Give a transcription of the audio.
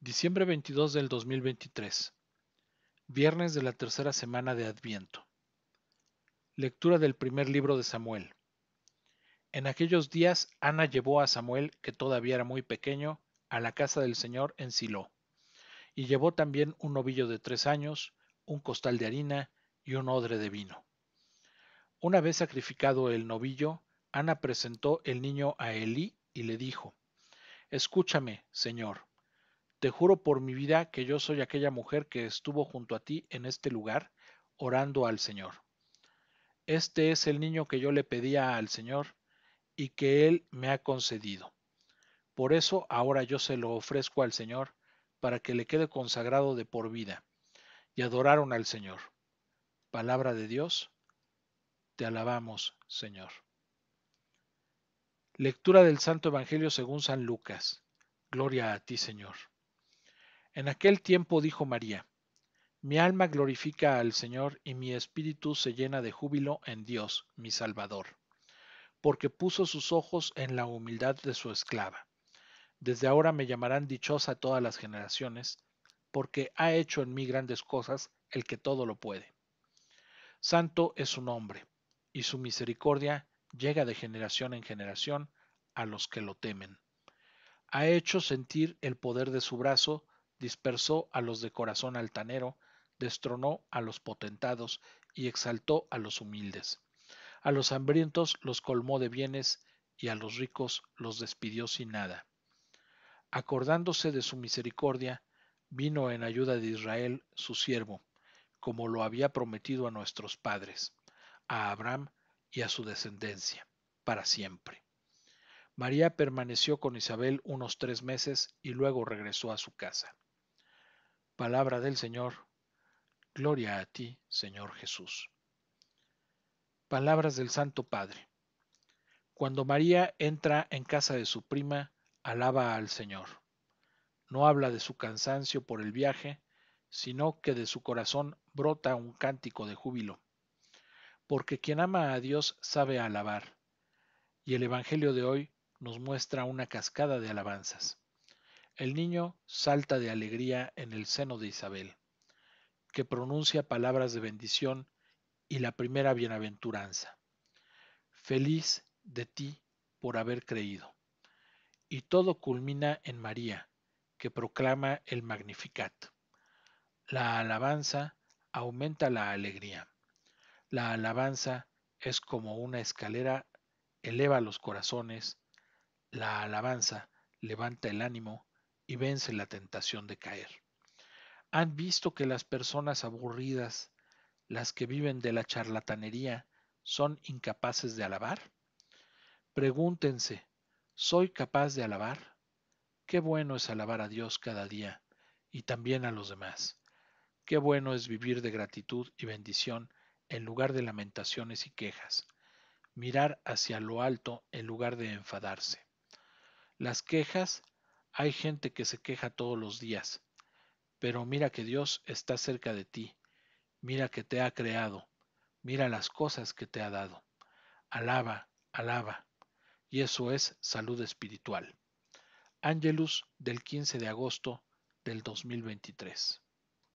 Diciembre 22 del 2023. Viernes de la tercera semana de Adviento. Lectura del primer libro de Samuel. En aquellos días Ana llevó a Samuel, que todavía era muy pequeño, a la casa del Señor en Silo. Y llevó también un novillo de tres años, un costal de harina y un odre de vino. Una vez sacrificado el novillo, Ana presentó el niño a Elí y le dijo, Escúchame, Señor te juro por mi vida que yo soy aquella mujer que estuvo junto a ti en este lugar, orando al Señor. Este es el niño que yo le pedía al Señor y que Él me ha concedido. Por eso ahora yo se lo ofrezco al Señor para que le quede consagrado de por vida. Y adoraron al Señor. Palabra de Dios, te alabamos, Señor. Lectura del Santo Evangelio según San Lucas. Gloria a ti, Señor. En aquel tiempo dijo María, Mi alma glorifica al Señor y mi espíritu se llena de júbilo en Dios, mi Salvador, porque puso sus ojos en la humildad de su esclava. Desde ahora me llamarán dichosa todas las generaciones, porque ha hecho en mí grandes cosas el que todo lo puede. Santo es su nombre, y su misericordia llega de generación en generación a los que lo temen. Ha hecho sentir el poder de su brazo dispersó a los de corazón altanero, destronó a los potentados y exaltó a los humildes. A los hambrientos los colmó de bienes y a los ricos los despidió sin nada. Acordándose de su misericordia, vino en ayuda de Israel su siervo, como lo había prometido a nuestros padres, a Abraham y a su descendencia, para siempre. María permaneció con Isabel unos tres meses y luego regresó a su casa. Palabra del Señor. Gloria a ti, Señor Jesús. Palabras del Santo Padre. Cuando María entra en casa de su prima, alaba al Señor. No habla de su cansancio por el viaje, sino que de su corazón brota un cántico de júbilo. Porque quien ama a Dios sabe alabar. Y el Evangelio de hoy nos muestra una cascada de alabanzas. El niño salta de alegría en el seno de Isabel, que pronuncia palabras de bendición y la primera bienaventuranza. Feliz de ti por haber creído. Y todo culmina en María, que proclama el Magnificat. La alabanza aumenta la alegría. La alabanza es como una escalera, eleva los corazones. La alabanza levanta el ánimo y vence la tentación de caer. Han visto que las personas aburridas, las que viven de la charlatanería, son incapaces de alabar? Pregúntense, ¿soy capaz de alabar? Qué bueno es alabar a Dios cada día y también a los demás. Qué bueno es vivir de gratitud y bendición en lugar de lamentaciones y quejas. Mirar hacia lo alto en lugar de enfadarse. Las quejas hay gente que se queja todos los días, pero mira que Dios está cerca de ti, mira que te ha creado, mira las cosas que te ha dado. Alaba, alaba. Y eso es salud espiritual. Angelus del 15 de agosto del 2023.